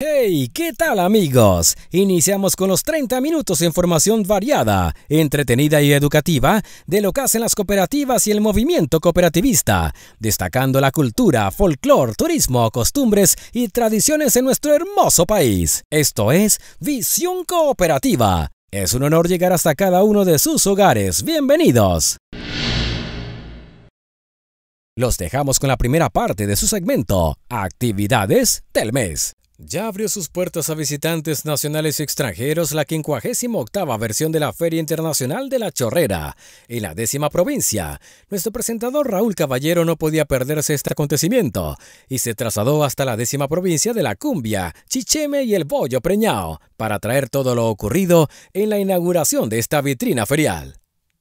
Hey, ¿qué tal amigos? Iniciamos con los 30 minutos de información variada, entretenida y educativa de lo que hacen las cooperativas y el movimiento cooperativista, destacando la cultura, folclor, turismo, costumbres y tradiciones en nuestro hermoso país. Esto es Visión Cooperativa. Es un honor llegar hasta cada uno de sus hogares. Bienvenidos. Los dejamos con la primera parte de su segmento, Actividades del Mes. Ya abrió sus puertas a visitantes nacionales y extranjeros la 58 versión de la Feria Internacional de la Chorrera, en la décima provincia. Nuestro presentador Raúl Caballero no podía perderse este acontecimiento y se trasladó hasta la décima provincia de la Cumbia, Chicheme y el Bollo Preñao para traer todo lo ocurrido en la inauguración de esta vitrina ferial.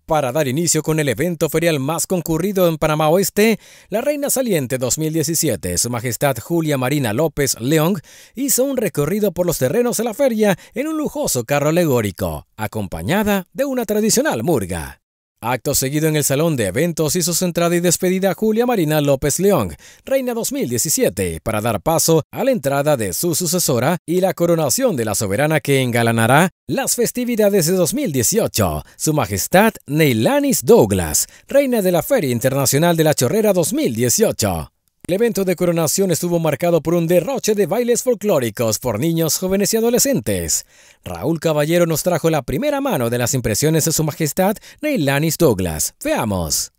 Para dar inicio con el evento ferial más concurrido en Panamá Oeste, la reina saliente 2017, Su Majestad Julia Marina López León, hizo un recorrido por los terrenos de la feria en un lujoso carro alegórico, acompañada de una tradicional murga. Acto seguido en el Salón de Eventos hizo su entrada y despedida Julia Marina López León, reina 2017, para dar paso a la entrada de su sucesora y la coronación de la soberana que engalanará las festividades de 2018, Su Majestad Neilanis Douglas, reina de la Feria Internacional de la Chorrera 2018. El evento de coronación estuvo marcado por un derroche de bailes folclóricos por niños, jóvenes y adolescentes. Raúl Caballero nos trajo la primera mano de las impresiones de Su Majestad Neylanis Douglas. Veamos.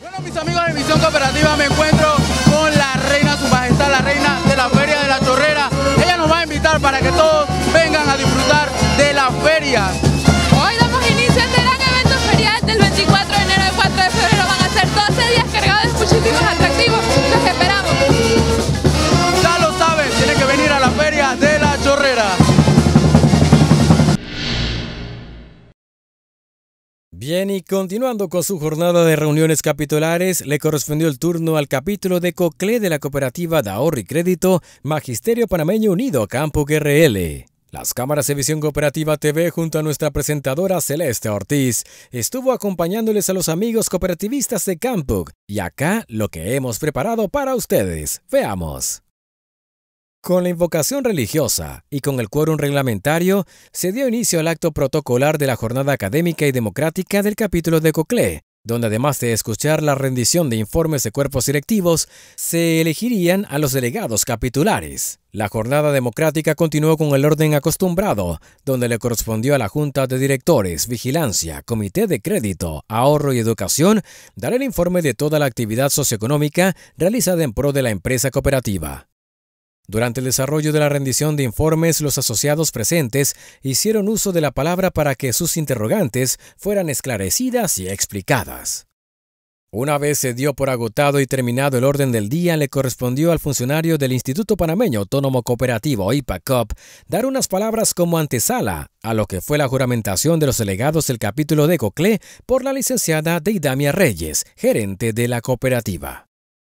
Bueno, mis amigos de Misión Cooperativa, me encuentro con la reina, Su Majestad, la reina de la Feria de la Chorrera. Ella nos va a invitar para que todos vengan a disfrutar de la feria. Hoy damos inicio a este gran evento ferial del 24 de enero al 4 de febrero. Van a ser 12 días cargados de muchísimos atractivos y continuando con su jornada de reuniones capitulares, le correspondió el turno al capítulo de COCLE de la Cooperativa de Ahorro y Crédito Magisterio Panameño Unido Campo RL. Las cámaras de Visión Cooperativa TV junto a nuestra presentadora Celeste Ortiz estuvo acompañándoles a los amigos cooperativistas de Campo y acá lo que hemos preparado para ustedes. Veamos. Con la invocación religiosa y con el quórum reglamentario, se dio inicio al acto protocolar de la Jornada Académica y Democrática del capítulo de Coclé, donde además de escuchar la rendición de informes de cuerpos directivos, se elegirían a los delegados capitulares. La jornada democrática continuó con el orden acostumbrado, donde le correspondió a la Junta de Directores, Vigilancia, Comité de Crédito, Ahorro y Educación dar el informe de toda la actividad socioeconómica realizada en pro de la empresa cooperativa. Durante el desarrollo de la rendición de informes, los asociados presentes hicieron uso de la palabra para que sus interrogantes fueran esclarecidas y explicadas. Una vez se dio por agotado y terminado el orden del día, le correspondió al funcionario del Instituto Panameño Autónomo Cooperativo, IPACOP, dar unas palabras como antesala a lo que fue la juramentación de los delegados del capítulo de Coclé por la licenciada Deidamia Reyes, gerente de la cooperativa.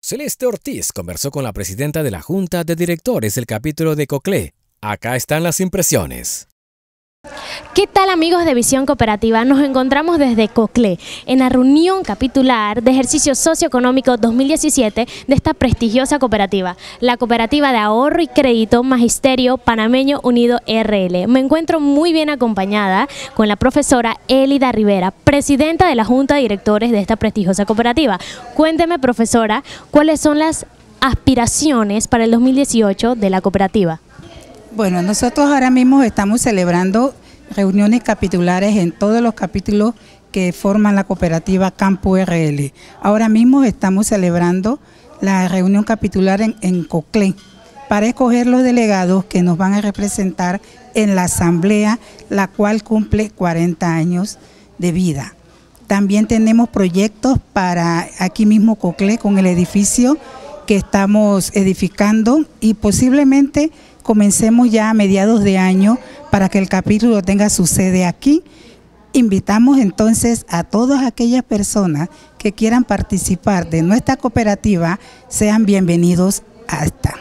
Celeste Ortiz conversó con la presidenta de la Junta de Directores del capítulo de Coclé. Acá están las impresiones. ¿Qué tal amigos de Visión Cooperativa? Nos encontramos desde Coclé en la reunión capitular de ejercicio socioeconómico 2017 de esta prestigiosa cooperativa, la Cooperativa de Ahorro y Crédito Magisterio Panameño Unido RL. Me encuentro muy bien acompañada con la profesora Elida Rivera, presidenta de la Junta de Directores de esta prestigiosa cooperativa. Cuénteme profesora, ¿cuáles son las aspiraciones para el 2018 de la cooperativa? Bueno, nosotros ahora mismo estamos celebrando reuniones capitulares en todos los capítulos que forman la cooperativa Campo RL. Ahora mismo estamos celebrando la reunión capitular en, en para escoger los delegados que nos van a representar en la asamblea, la cual cumple 40 años de vida. También tenemos proyectos para aquí mismo Coclé con el edificio que estamos edificando y posiblemente comencemos ya a mediados de año para que el capítulo tenga su sede aquí. Invitamos entonces a todas aquellas personas que quieran participar de nuestra cooperativa, sean bienvenidos a esta.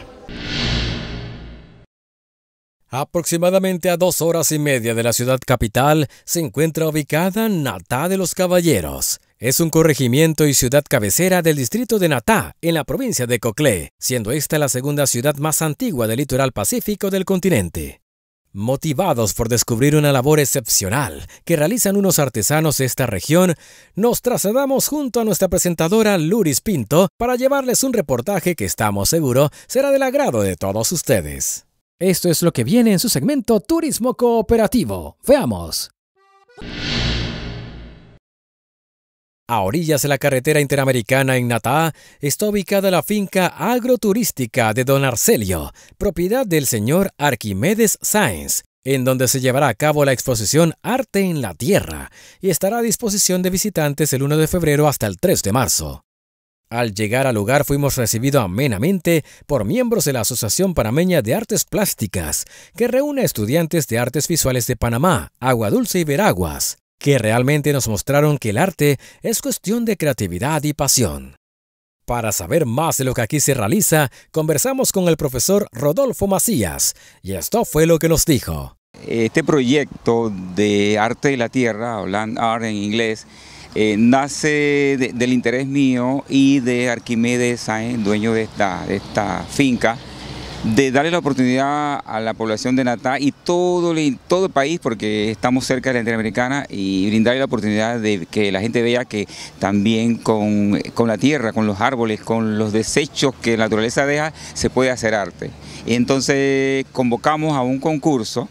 Aproximadamente a dos horas y media de la ciudad capital se encuentra ubicada Natá de los Caballeros, es un corregimiento y ciudad cabecera del distrito de Natá, en la provincia de Coclé, siendo esta la segunda ciudad más antigua del litoral pacífico del continente. Motivados por descubrir una labor excepcional que realizan unos artesanos de esta región, nos trasladamos junto a nuestra presentadora Luris Pinto para llevarles un reportaje que estamos seguros, será del agrado de todos ustedes. Esto es lo que viene en su segmento Turismo Cooperativo. Veamos. A orillas de la carretera interamericana en Natá está ubicada la finca agroturística de Don Arcelio, propiedad del señor Arquimedes Sáenz, en donde se llevará a cabo la exposición Arte en la Tierra y estará a disposición de visitantes el 1 de febrero hasta el 3 de marzo. Al llegar al lugar fuimos recibidos amenamente por miembros de la Asociación Panameña de Artes Plásticas, que reúne a estudiantes de artes visuales de Panamá, Agua Dulce y Veraguas que realmente nos mostraron que el arte es cuestión de creatividad y pasión. Para saber más de lo que aquí se realiza, conversamos con el profesor Rodolfo Macías, y esto fue lo que nos dijo. Este proyecto de Arte de la Tierra, Land Art en inglés, eh, nace del interés mío y de Arquimedes Sáenz, dueño de esta finca, de darle la oportunidad a la población de Natal y todo, todo el país, porque estamos cerca de la Interamericana, y brindarle la oportunidad de que la gente vea que también con, con la tierra, con los árboles, con los desechos que la naturaleza deja, se puede hacer arte. entonces convocamos a un concurso,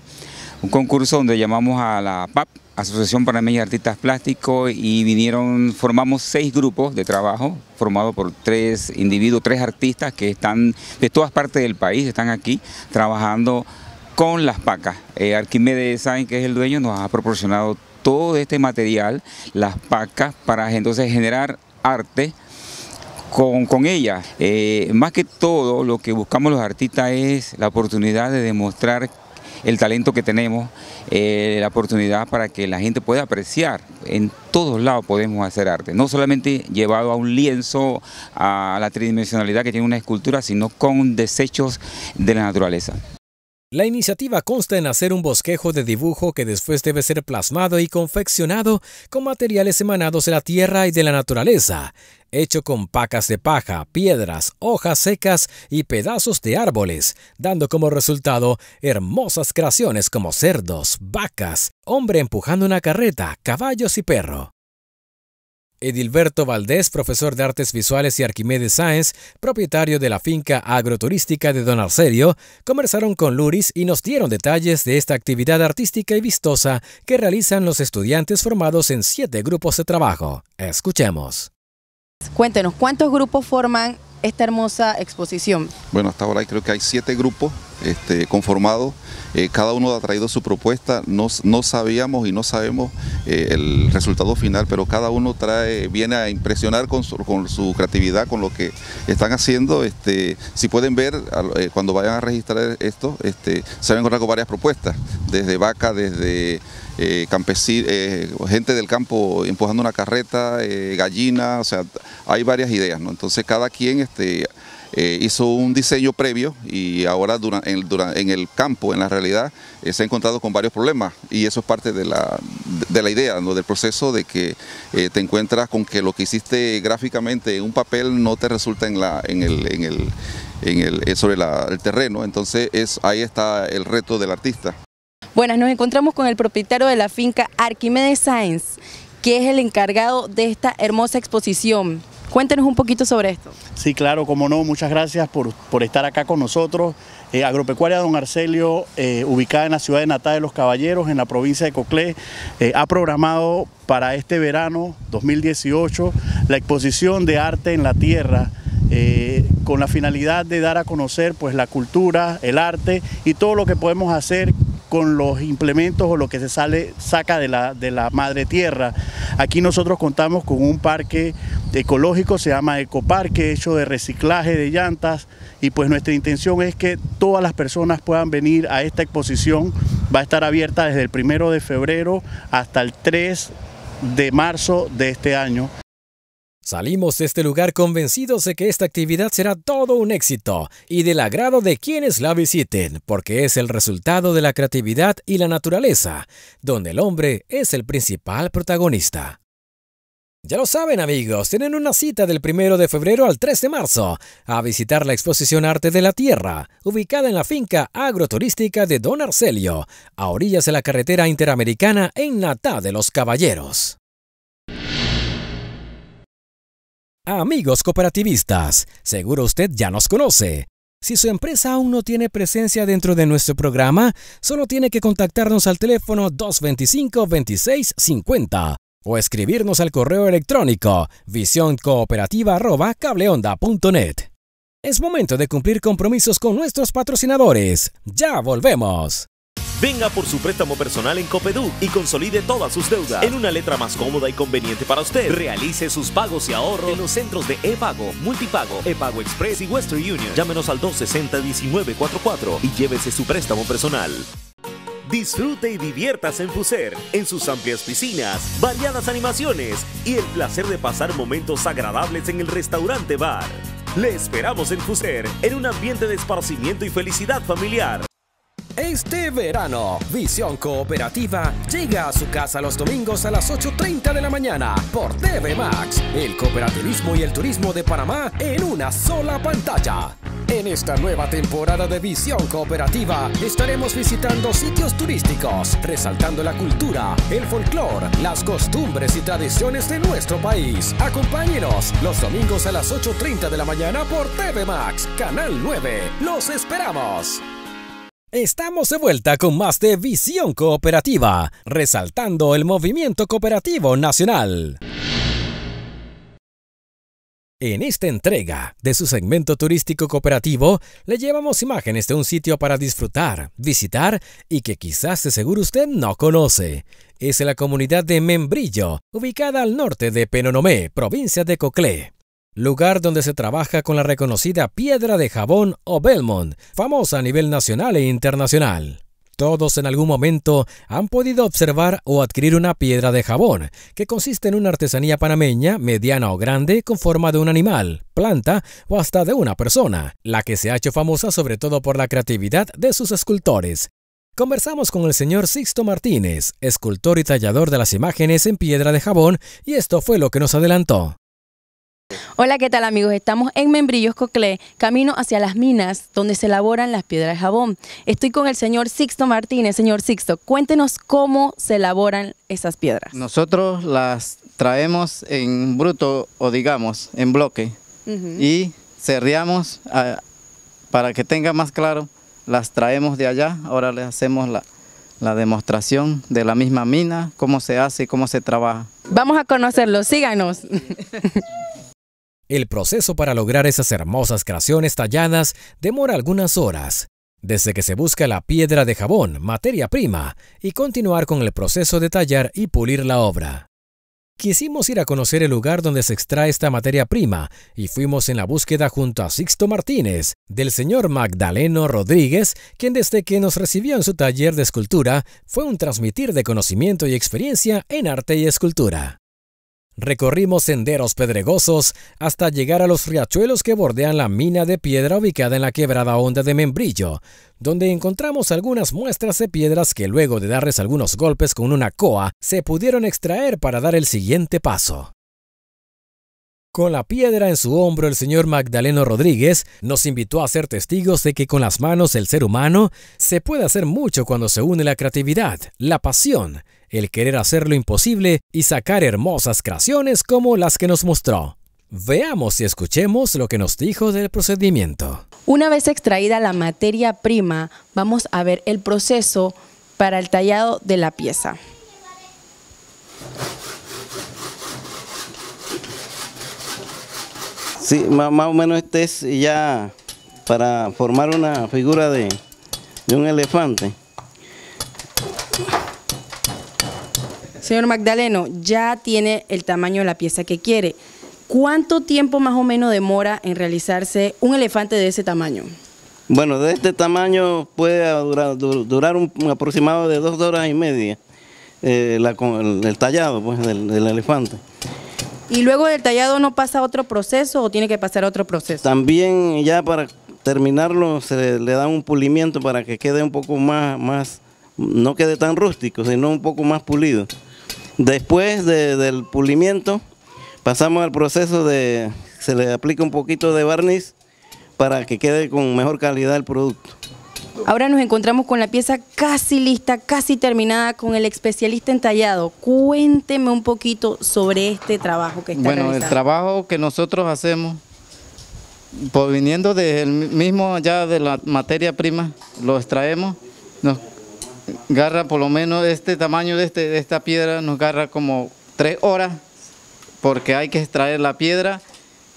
un concurso donde llamamos a la PAP, Asociación Panameña de Artistas Plásticos y vinieron, formamos seis grupos de trabajo, formados por tres individuos, tres artistas que están de todas partes del país, están aquí trabajando con las pacas. Eh, Arquimedes Sain, que es el dueño, nos ha proporcionado todo este material, las pacas, para entonces generar arte con, con ellas. Eh, más que todo, lo que buscamos los artistas es la oportunidad de demostrar el talento que tenemos, eh, la oportunidad para que la gente pueda apreciar. En todos lados podemos hacer arte, no solamente llevado a un lienzo, a la tridimensionalidad que tiene una escultura, sino con desechos de la naturaleza. La iniciativa consta en hacer un bosquejo de dibujo que después debe ser plasmado y confeccionado con materiales emanados de la tierra y de la naturaleza, hecho con pacas de paja, piedras, hojas secas y pedazos de árboles, dando como resultado hermosas creaciones como cerdos, vacas, hombre empujando una carreta, caballos y perro. Edilberto Valdés, profesor de Artes Visuales y Arquimedes Sáenz, propietario de la finca agroturística de Don Arcelio, conversaron con Luris y nos dieron detalles de esta actividad artística y vistosa que realizan los estudiantes formados en siete grupos de trabajo. Escuchemos. Cuéntenos, ¿cuántos grupos forman esta hermosa exposición? Bueno, hasta ahora creo que hay siete grupos este, conformado, eh, cada uno ha traído su propuesta, no, sabíamos y no sabemos eh, el resultado final, pero cada uno trae, viene a impresionar con su, con su creatividad, con lo que están haciendo. Este, si pueden ver, eh, cuando vayan a registrar esto, este, se van a encontrar con varias propuestas, desde vaca, desde... Eh, gente del campo empujando una carreta, gallina o sea, hay varias ideas, ¿no? Entonces cada quien este, eh, hizo un diseño previo y ahora en, el campo, en la realidad, eh, se ha encontrado con varios problemas y eso es parte de la, idea, ¿no? del proceso de que eh, te encuentras con que lo que hiciste gráficamente en un papel no te resulta en, la, sobre el terreno, entonces es, ahí está el reto del artista. Buenas, nos encontramos con el propietario de la finca Arquimedes Science, que es el encargado de esta hermosa exposición. Cuéntenos un poquito sobre esto. Sí, claro, como no, muchas gracias por, por estar acá con nosotros. Eh, Agropecuaria Don Arcelio, eh, ubicada en la ciudad de Natal de los Caballeros, en la provincia de Coclé, eh, ha programado para este verano 2018 la exposición de arte en la tierra. con la finalidad de dar a conocer pues la cultura, el arte y todo lo que podemos hacer con los implementos o lo que se sale, saca de la, de la madre tierra. Aquí nosotros contamos con un parque ecológico, se llama Ecoparque, hecho de reciclaje de llantas y pues nuestra intención es que todas las personas puedan venir a esta exposición. Va a estar abierta desde el primero de febrero hasta el 3 de marzo de este año. Salimos de este lugar convencidos de que esta actividad será todo un éxito y del agrado de quienes la visiten, porque es el resultado de la creatividad y la naturaleza, donde el hombre es el principal protagonista. Ya lo saben amigos, tienen una cita del 1 de febrero al 3 de marzo a visitar la exposición Arte de la Tierra, ubicada en la finca agroturística de Don Arcelio, a orillas de la carretera interamericana en Natá de los Caballeros. Amigos cooperativistas, seguro usted ya nos conoce. Si su empresa aún no tiene presencia dentro de nuestro programa, solo tiene que contactarnos al teléfono 225-2650 o escribirnos al correo electrónico visioncooperativa.cableonda.net. Es momento de cumplir compromisos con nuestros patrocinadores. Ya volvemos. Venga por su préstamo personal en Copedú y consolide todas sus deudas en una letra más cómoda y conveniente para usted. Realice sus pagos y ahorros en los centros de ePago, Multipago, ePago Express y Western Union. Llámenos al 260-1944 y llévese su préstamo personal. Disfrute y diviértase en Fuser, en sus amplias piscinas, variadas animaciones y el placer de pasar momentos agradables en el restaurante bar. Le esperamos en Fuser, en un ambiente de esparcimiento y felicidad familiar. Este verano, Visión Cooperativa llega a su casa los domingos a las 8.30 de la mañana por TV Max, el cooperativismo y el turismo de Panamá en una sola pantalla. En esta nueva temporada de Visión Cooperativa estaremos visitando sitios turísticos, resaltando la cultura, el folclore, las costumbres y tradiciones de nuestro país. Acompáñenos los domingos a las 8.30 de la mañana por TV Max, Canal 9. ¡Los esperamos! Estamos de vuelta con más de Visión Cooperativa, resaltando el movimiento cooperativo nacional. En esta entrega de su segmento turístico cooperativo, le llevamos imágenes de un sitio para disfrutar, visitar y que quizás de seguro usted no conoce. Es la comunidad de Membrillo, ubicada al norte de Penonomé, provincia de Coclé lugar donde se trabaja con la reconocida piedra de jabón o Belmont, famosa a nivel nacional e internacional. Todos en algún momento han podido observar o adquirir una piedra de jabón, que consiste en una artesanía panameña mediana o grande con forma de un animal, planta o hasta de una persona, la que se ha hecho famosa sobre todo por la creatividad de sus escultores. Conversamos con el señor Sixto Martínez, escultor y tallador de las imágenes en piedra de jabón, y esto fue lo que nos adelantó. Hola, ¿qué tal amigos? Estamos en Membrillos Coclé, camino hacia las minas donde se elaboran las piedras de jabón. Estoy con el señor Sixto Martínez. Señor Sixto, cuéntenos cómo se elaboran esas piedras. Nosotros las traemos en bruto o digamos en bloque y cerreamos para que tenga más claro, las traemos de allá, ahora les hacemos la, demostración de la misma mina, cómo se hace y cómo se trabaja. Vamos a conocerlo, síganos. El proceso para lograr esas hermosas creaciones talladas demora algunas horas, desde que se busca la piedra de jabón, materia prima, y continuar con el proceso de tallar y pulir la obra. Quisimos ir a conocer el lugar donde se extrae esta materia prima y fuimos en la búsqueda junto a Sixto Martínez, del señor Magdaleno Rodríguez, quien desde que nos recibió en su taller de escultura fue un transmitir de conocimiento y experiencia en arte y escultura. Recorrimos senderos pedregosos hasta llegar a los riachuelos que bordean la mina de piedra ubicada en la quebrada onda de Membrillo, donde encontramos algunas muestras de piedras que luego de darles algunos golpes con una coa se pudieron extraer para dar el siguiente paso. Con la piedra en su hombro, el señor Magdaleno Rodríguez nos invitó a ser testigos de que con las manos el ser humano se puede hacer mucho cuando se une la creatividad, la pasión, el querer hacer lo imposible y sacar hermosas creaciones como las que nos mostró. Veamos y escuchemos lo que nos dijo del procedimiento. Una vez extraída la materia prima, vamos a ver el proceso para el tallado de la pieza. Sí, más o menos este es ya para formar una figura de, de un elefante. Señor Magdaleno, ya tiene el tamaño de la pieza que quiere. ¿Cuánto tiempo más o menos demora en realizarse un elefante de ese tamaño? Bueno, de este tamaño puede durar, durar un, aproximado de dos horas y media eh, el, tallado pues, del, elefante. ¿Y luego del tallado no pasa otro proceso o tiene que pasar otro proceso? También ya para terminarlo se le da un pulimiento para que quede un poco más, más no quede tan rústico, sino un poco más pulido. Después del pulimiento, pasamos al proceso de, se le aplica un poquito de barniz para que quede con mejor calidad el producto. Ahora nos encontramos con la pieza casi lista, casi terminada, con el especialista entallado. Cuénteme un poquito sobre este trabajo que está Bueno, el trabajo que nosotros hacemos, pues viniendo del mismo ya de la materia prima, lo extraemos, nos garra por lo menos este tamaño este, de, esta piedra nos garra como tres horas porque hay que extraer la piedra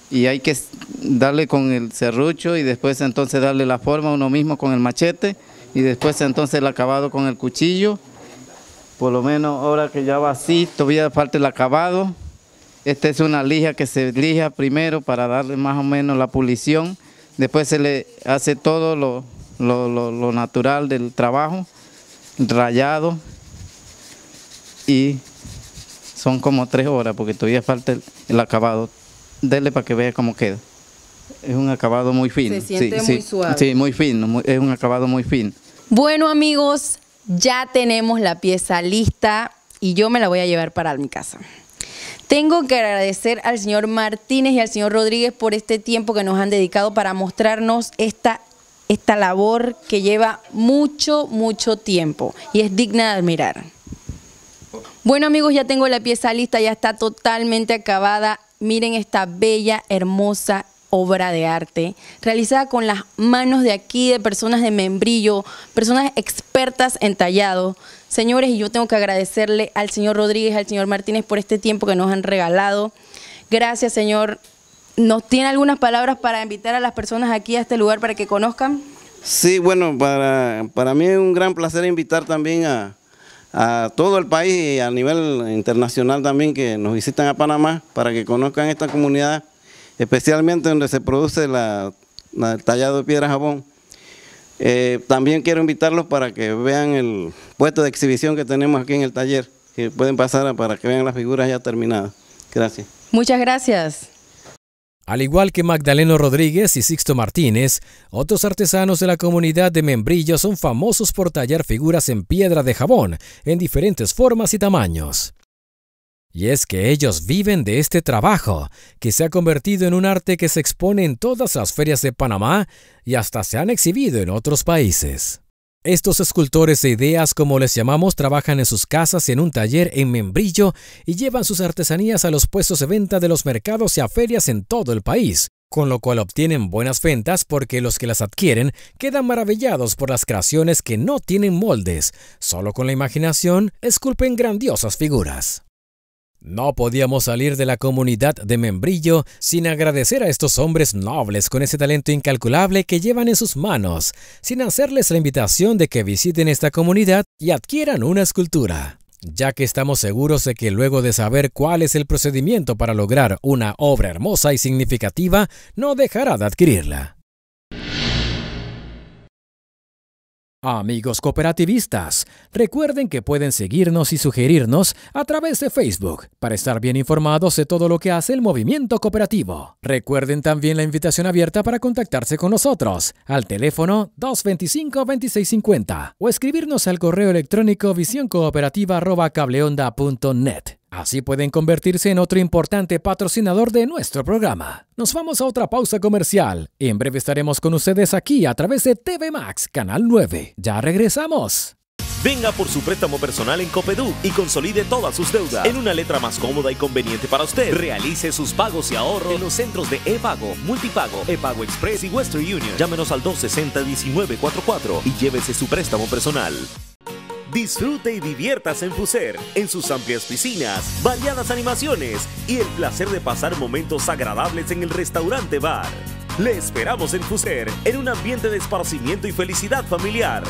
y hay que darle con el serrucho y después entonces darle la forma uno mismo con el machete y después entonces el acabado con el cuchillo. Por lo menos ahora que ya va así, todavía falta el acabado. Esta es una lija que se lija primero para darle más o menos la pulición. Después se le hace todo lo natural del trabajo rayado y son como tres horas porque todavía falta el, acabado. Dele para que vea cómo queda. Es un acabado muy fino. Se siente muy suave. Sí, muy fino. es un acabado muy fino. Bueno, amigos, ya tenemos la pieza lista y yo me la voy a llevar para mi casa. Tengo que agradecer al señor Martínez y al señor Rodríguez por este tiempo que nos han dedicado para mostrarnos esta esta labor que lleva mucho, mucho tiempo y es digna de admirar. Bueno amigos, ya tengo la pieza lista, ya está totalmente acabada. Miren esta bella, hermosa obra de arte, realizada con las manos de aquí, de personas de membrillo, personas expertas en tallado. Señores, y yo tengo que agradecerle al señor Rodríguez, al señor Martínez por este tiempo que nos han regalado. Gracias, señor ¿Nos tiene algunas palabras para invitar a las personas aquí a este lugar para que conozcan? Sí, bueno, para, mí es un gran placer invitar también a, todo el país y a nivel internacional también que nos visitan a Panamá para que conozcan esta comunidad, especialmente donde se produce la, el tallado de piedra jabón. Eh, también quiero invitarlos para que vean el puesto de exhibición que tenemos aquí en el taller, que pueden pasar para que vean las figuras ya terminadas. Gracias. Muchas gracias. Al igual que Magdaleno Rodríguez y Sixto Martínez, otros artesanos de la comunidad de Membrillo son famosos por tallar figuras en piedra de jabón en diferentes formas y tamaños. Y es que ellos viven de este trabajo, que se ha convertido en un arte que se expone en todas las ferias de Panamá y hasta se han exhibido en otros países. Estos escultores de ideas, como les llamamos, trabajan en sus casas y en un taller en membrillo y llevan sus artesanías a los puestos de venta de los mercados y a ferias en todo el país, con lo cual obtienen buenas ventas porque los que las adquieren quedan maravillados por las creaciones que no tienen moldes, solo con la imaginación esculpen grandiosas figuras. No podíamos salir de la comunidad de Membrillo sin agradecer a estos hombres nobles con ese talento incalculable que llevan en sus manos, sin hacerles la invitación de que visiten esta comunidad y adquieran una escultura ya que estamos seguros de que luego de saber cuál es el procedimiento para lograr una obra hermosa y significativa, no dejará de adquirirla. Amigos cooperativistas, recuerden que pueden seguirnos y sugerirnos a través de Facebook para estar bien informados de todo lo que hace el movimiento cooperativo. Recuerden también la invitación abierta para contactarse con nosotros al teléfono 225-2650 o escribirnos al correo electrónico visioncooperativa.cableonda.net. Así pueden convertirse en otro importante patrocinador de nuestro programa. Nos vamos a otra pausa comercial. En breve estaremos con ustedes aquí a través de TV Max, Canal 9. Ya regresamos. Venga por su préstamo personal en Copedú y consolide todas sus deudas en una letra más cómoda y conveniente para usted. Realice sus pagos y ahorros en los centros de ePago, Multipago, ePago Express y Western Union. Llámenos al 260-1944 y llévese su préstamo personal. Disfrute y diviértase en Fuser, en sus amplias piscinas, variadas animaciones y el placer de pasar momentos agradables en el restaurante bar. Le esperamos en Fuser, en un ambiente de esparcimiento y felicidad familiar.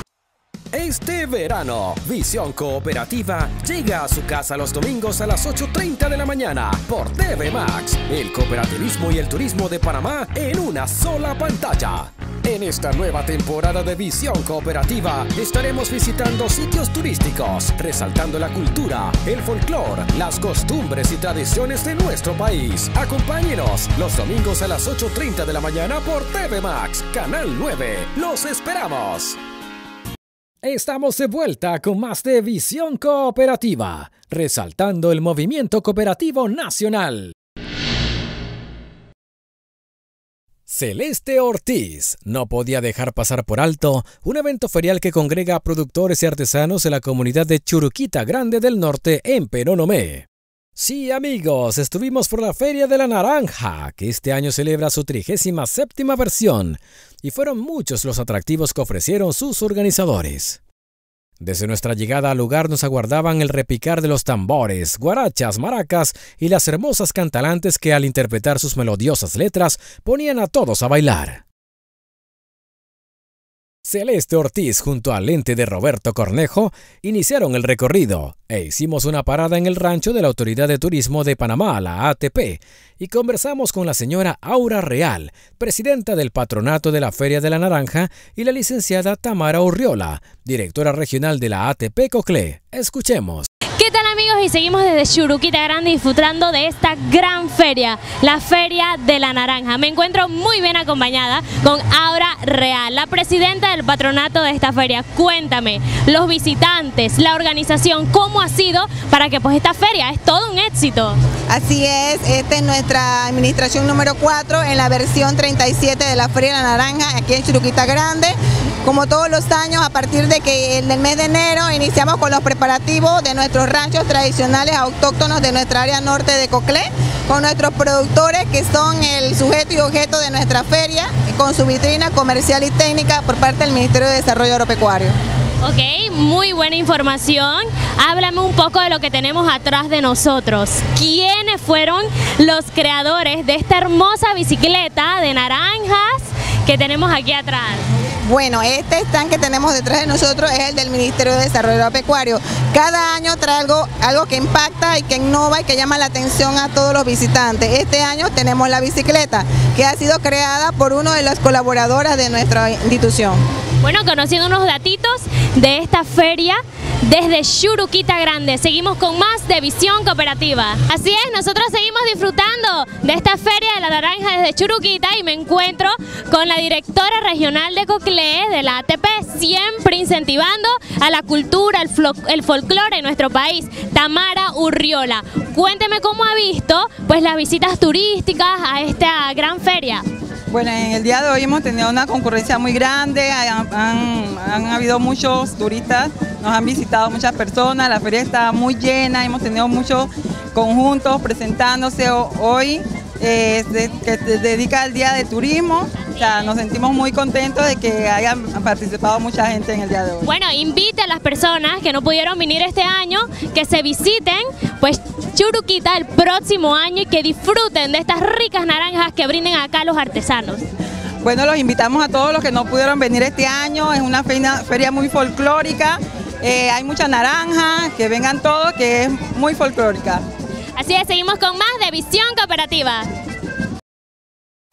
Este verano, Visión Cooperativa llega a su casa los domingos a las 8.30 de la mañana por TV Max, el cooperativismo y el turismo de Panamá en una sola pantalla. En esta nueva temporada de Visión Cooperativa estaremos visitando sitios turísticos, resaltando la cultura, el folclore, las costumbres y tradiciones de nuestro país. Acompáñenos los domingos a las 8.30 de la mañana por TV Max, Canal 9. ¡Los esperamos! Estamos de vuelta con más de Visión Cooperativa, resaltando el movimiento cooperativo nacional. Celeste Ortiz no podía dejar pasar por alto un evento ferial que congrega a productores y artesanos en la comunidad de Churuquita Grande del Norte en Peronomé. Sí amigos, estuvimos por la Feria de la Naranja, que este año celebra su 37 versión, y fueron muchos los atractivos que ofrecieron sus organizadores. Desde nuestra llegada al lugar nos aguardaban el repicar de los tambores, guarachas, maracas y las hermosas cantalantes que al interpretar sus melodiosas letras ponían a todos a bailar. Celeste Ortiz junto al lente de Roberto Cornejo iniciaron el recorrido e hicimos una parada en el rancho de la Autoridad de Turismo de Panamá, la ATP, y conversamos con la señora Aura Real, presidenta del patronato de la Feria de la Naranja, y la licenciada Tamara Urriola, directora regional de la ATP Cocle. Escuchemos. ¿Qué tal amigos? Y seguimos desde Churuquita Grande disfrutando de esta gran feria, la Feria de la Naranja. Me encuentro muy bien acompañada con Aura Real, la presidenta del patronato de esta feria. Cuéntame, los visitantes, la organización, ¿cómo ha sido para que pues esta feria es todo un éxito? Así es, esta es nuestra administración número 4 en la versión 37 de la Feria de la Naranja aquí en Churuquita Grande. Como todos los años, a partir de que en el mes de enero iniciamos con los preparativos de nuestro ranchos tradicionales autóctonos de nuestra área norte de Coclé, con nuestros productores que son el sujeto y objeto de nuestra feria, con su vitrina comercial y técnica por parte del Ministerio de Desarrollo Agropecuario. Ok, muy buena información. Háblame un poco de lo que tenemos atrás de nosotros. ¿Quiénes fueron los creadores de esta hermosa bicicleta de naranjas que tenemos aquí atrás? Bueno, este stand que tenemos detrás de nosotros es el del Ministerio de Desarrollo Apecuario. Cada año traigo algo, que impacta y que innova y que llama la atención a todos los visitantes. Este año tenemos la bicicleta, que ha sido creada por uno de las colaboradoras de nuestra institución. Bueno, conociendo unos datitos de esta feria, desde Churuquita Grande. Seguimos con más de Visión Cooperativa. Así es, nosotros seguimos disfrutando de esta Feria de la Naranja desde Churuquita y me encuentro con la directora regional de Cocle de la ATP, siempre incentivando a la cultura, el, folclore en nuestro país, Tamara Urriola. Cuénteme cómo ha visto pues las visitas turísticas a esta gran feria. Bueno, en el día de hoy hemos tenido una concurrencia muy grande, han, habido muchos turistas, nos han visitado muchas personas, la feria está muy llena, hemos tenido muchos conjuntos presentándose hoy, eh, que se dedica al Día de Turismo, nos sentimos muy contentos de que hayan participado mucha gente en el día de hoy. Bueno, invite a las personas que no pudieron venir este año que se visiten, pues Churuquita el próximo año y que disfruten de estas ricas naranjas que brinden acá los artesanos. Bueno, los invitamos a todos los que no pudieron venir este año, es una feria muy folclórica, eh, hay mucha naranja, que vengan todos, que es muy folclórica. Así es, seguimos con más de Visión Cooperativa.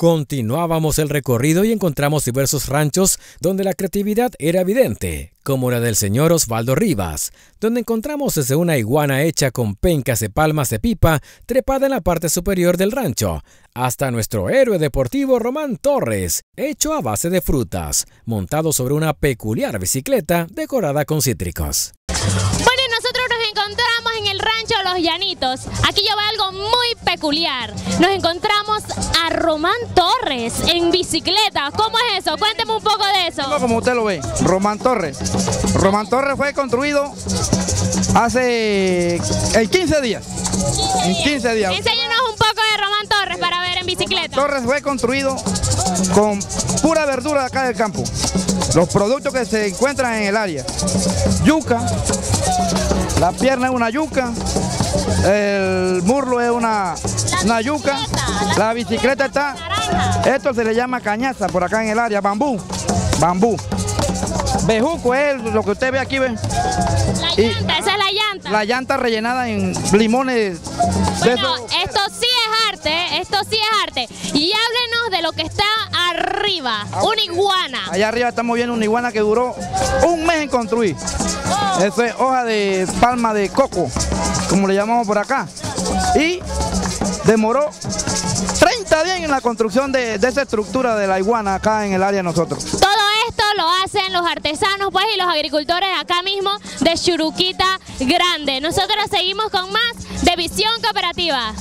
Continuábamos el recorrido y encontramos diversos ranchos donde la creatividad era evidente, como la del señor Osvaldo Rivas, donde encontramos desde una iguana hecha con pencas de palmas de pipa trepada en la parte superior del rancho, hasta nuestro héroe deportivo Román Torres, hecho a base de frutas, montado sobre una peculiar bicicleta decorada con cítricos. Bueno, nosotros nos encontramos en el rancho Los Llanitos. Aquí lleva algo muy peculiar. Nos encontramos a Román Torres en bicicleta. ¿Cómo es eso? Cuénteme un poco de eso. Como usted lo ve, Román Torres. Román Torres fue construido hace el 15 días. En 15 días. Enséñenos un poco de Román Torres para ver en bicicleta. Torres fue construido con pura verdura de acá del campo. Los productos que se encuentran en el área. Yuca, la pierna es una yuca, el murlo es una, yuca, la bicicleta está, esto se le llama cañaza por acá en el área, bambú, bambú. Bejuco es lo que usted ve aquí, ven La llanta, esa es la llanta. La llanta rellenada en limones. esto esto sí es arte. Y háblenos de lo que está arriba, ah, una iguana. Allá arriba estamos viendo una iguana que duró un mes en construir. Oh. Eso es hoja de palma de coco, como le llamamos por acá. Y demoró 30 días en la construcción de, esa estructura de la iguana acá en el área nosotros. Todo esto lo hacen los artesanos pues y los agricultores acá mismo de Churuquita Grande. Nosotros seguimos con más de Visión Cooperativa.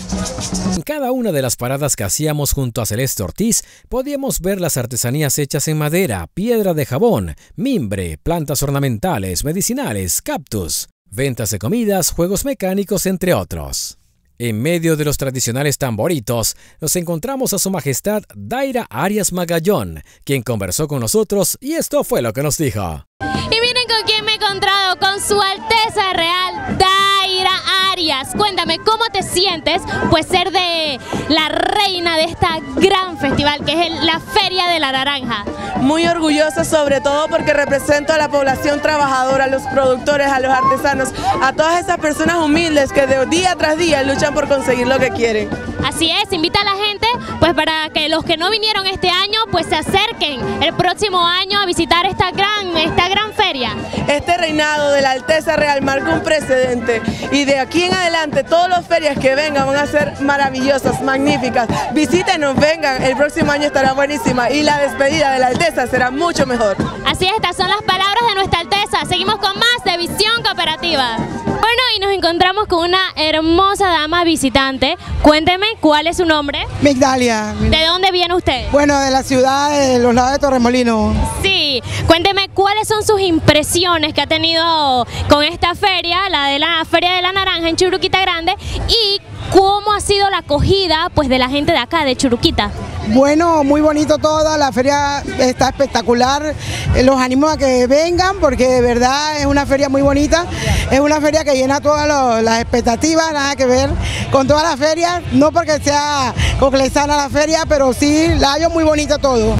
En cada una de las paradas que hacíamos junto a Celeste Ortiz, podíamos ver las artesanías hechas en madera, piedra de jabón, mimbre, plantas ornamentales, medicinales, cactus, ventas de comidas, juegos mecánicos, entre otros. En medio de los tradicionales tamboritos, nos encontramos a Su Majestad Daira Arias Magallón, quien conversó con nosotros y esto fue lo que nos dijo. Y miren con quién me he encontrado, con Su Alteza Real a Arias. Cuéntame, ¿cómo te sientes pues ser de la reina de esta gran festival que es la Feria de la Naranja? Muy orgullosa sobre todo porque represento a la población trabajadora, a los productores, a los artesanos, a todas esas personas humildes que de día tras día luchan por conseguir lo que quieren. Así es, invita a la gente pues para que los que no vinieron este año pues se acerquen el próximo año a visitar esta gran, esta gran feria. Este reinado de la Alteza Real marca un precedente y de aquí en adelante todas las ferias que vengan van a ser maravillosas, magníficas. Visítenos, vengan, el próximo año estará buenísima y la despedida de la Alteza será mucho mejor. Así es, estas son las palabras de nuestra Alteza. Seguimos con más de Visión Cooperativa. Bueno, y nos encontramos con una hermosa dama visitante. Cuénteme, ¿cuál es su nombre? Migdalia. ¿De dónde viene usted? Bueno, de la ciudad de los lados de Torremolino. Sí, cuénteme, ¿cuáles son sus impresiones que ha tenido con esta feria, la de la feria de la Naranja en Churuquita Grande y cómo ha sido la acogida pues, de la gente de acá, de Churuquita. Bueno, muy bonito toda, la feria está espectacular, eh, los animo a que vengan porque de verdad es una feria muy bonita, es una feria que llena todas las expectativas, nada que ver con todas las ferias, no porque sea coclesana la feria, pero sí la hallo muy bonita todo.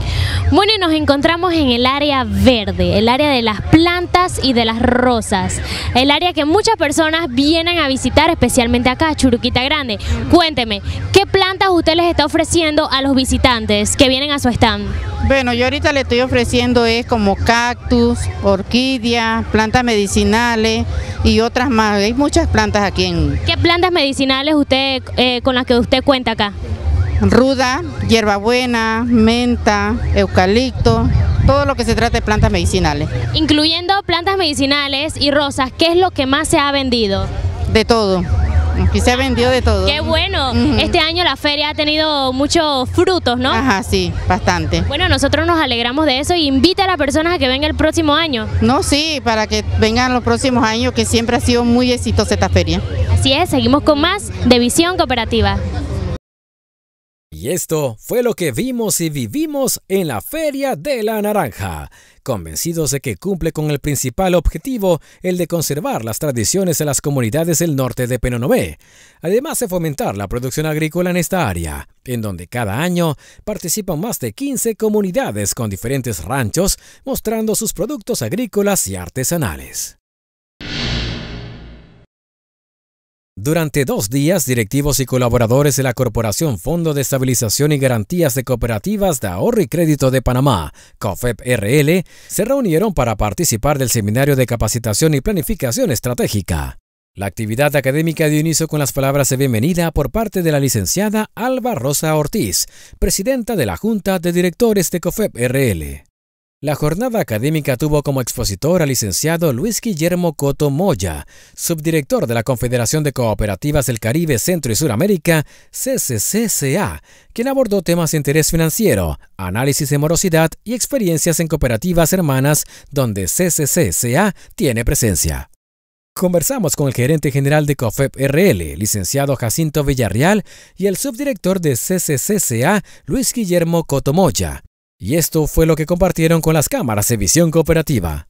Bueno, y nos encontramos en el área verde, el área de las plantas y de las rosas, el área que muchas personas vienen a visitar, especialmente acá, Churuquita Grande. Cuénteme, ¿qué plantas usted les está ofreciendo a los visitantes que vienen a su stand? Bueno, yo ahorita le estoy ofreciendo es como cactus, orquídeas, plantas medicinales y otras más. Hay muchas plantas aquí en... ¿Qué plantas medicinales usted eh, con las que usted cuenta acá? ruda, hierbabuena, menta, eucalipto, todo lo que se trata de plantas medicinales. Incluyendo plantas medicinales y rosas, ¿qué es lo que más se ha vendido? De todo. Que se ha vendido de todo. Qué bueno. Este año la feria ha tenido muchos frutos, ¿no? Ajá, sí, bastante. Bueno, nosotros nos alegramos de eso y invita a las personas a que vengan el próximo año. No, sí, para que vengan los próximos años, que siempre ha sido muy exitosa esta feria. Así es, seguimos con más de Visión Cooperativa. Y esto fue lo que vimos y vivimos en la Feria de la Naranja, convencidos de que cumple con el principal objetivo, el de conservar las tradiciones de las comunidades del norte de Penonomé, además de fomentar la producción agrícola en esta área, en donde cada año participan más de 15 comunidades con diferentes ranchos mostrando sus productos agrícolas y artesanales. Durante dos días, directivos y colaboradores de la Corporación Fondo de Estabilización y Garantías de Cooperativas de Ahorro y Crédito de Panamá, COFEP RL, se reunieron para participar del seminario de capacitación y planificación estratégica. La actividad académica dio inicio con las palabras de bienvenida por parte de la licenciada Alba Rosa Ortiz, presidenta de la Junta de Directores de COFEP RL. La jornada académica tuvo como expositor al licenciado Luis Guillermo Coto Moya, subdirector de la Confederación de Cooperativas del Caribe, Centro y Suramérica, CCCCA, quien abordó temas de interés financiero, análisis de morosidad y experiencias en cooperativas hermanas donde CCCCA tiene presencia. Conversamos con el gerente general de COFEP RL, licenciado Jacinto Villarreal, y el subdirector de CCCCA, Luis Guillermo Moya. Y esto fue lo que compartieron con las cámaras de visión cooperativa.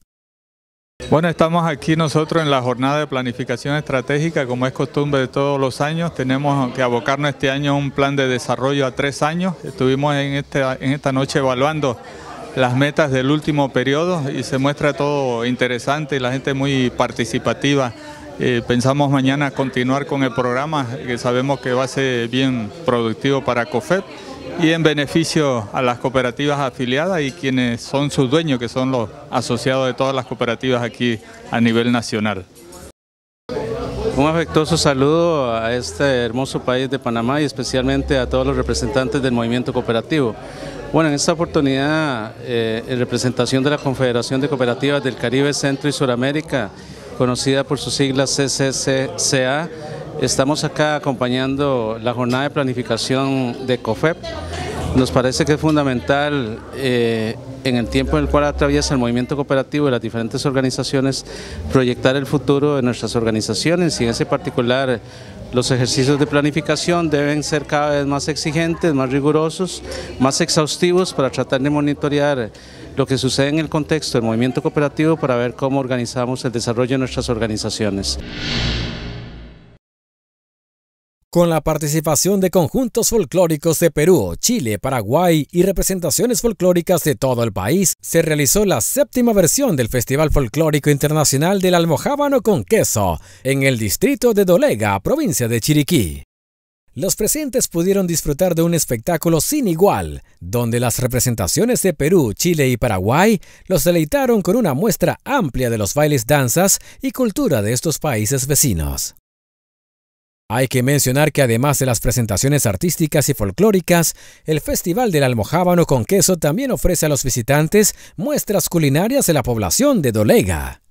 Bueno, estamos aquí nosotros en la jornada de planificación estratégica, como es costumbre de todos los años. Tenemos que abocarnos este año a un plan de desarrollo a tres años. Estuvimos en, este, esta noche evaluando las metas del último periodo y se muestra todo interesante y la gente muy participativa. Eh, pensamos mañana continuar con el programa, que sabemos que va a ser bien productivo para COFEP y en beneficio a las cooperativas afiliadas y quienes son sus dueños, que son los asociados de todas las cooperativas aquí a nivel nacional. Un afectuoso saludo a este hermoso país de Panamá y especialmente a todos los representantes del movimiento cooperativo. Bueno, en esta oportunidad, eh, en representación de la Confederación de Cooperativas del Caribe, Centro y Suramérica, conocida por su sigla CCCCA, Estamos acá acompañando la jornada de planificación de COFEP. Nos parece que es fundamental eh, en el tiempo en el cual atraviesa el movimiento cooperativo y las diferentes organizaciones proyectar el futuro de nuestras organizaciones y en ese particular los ejercicios de planificación deben ser cada vez más exigentes, más rigurosos, más exhaustivos para tratar de monitorear lo que sucede en el contexto del movimiento cooperativo para ver cómo organizamos el desarrollo de nuestras organizaciones con la participación de conjuntos folclóricos de Perú, Chile, Paraguay y representaciones folclóricas de todo el país, se realizó la séptima versión del Festival Folclórico Internacional del Almojábano con Queso, en el distrito de Dolega, provincia de Chiriquí. Los presentes pudieron disfrutar de un espectáculo sin igual, donde las representaciones de Perú, Chile y Paraguay los deleitaron con una muestra amplia de los bailes, danzas y cultura de estos países vecinos. Hay que mencionar que además de las presentaciones artísticas y folclóricas, el Festival del Almojábano con Queso también ofrece a los visitantes muestras culinarias de la población de Dolega.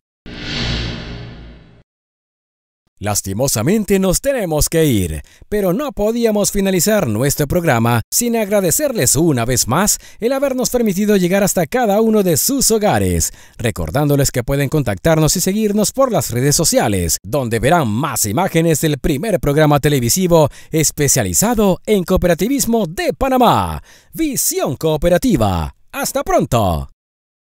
Lastimosamente nos tenemos que ir, pero no podíamos finalizar nuestro programa sin agradecerles una vez más el habernos permitido llegar hasta cada uno de sus hogares, recordándoles que pueden contactarnos y seguirnos por las redes sociales, donde verán más imágenes del primer programa televisivo especializado en cooperativismo de Panamá, Visión Cooperativa. ¡Hasta pronto!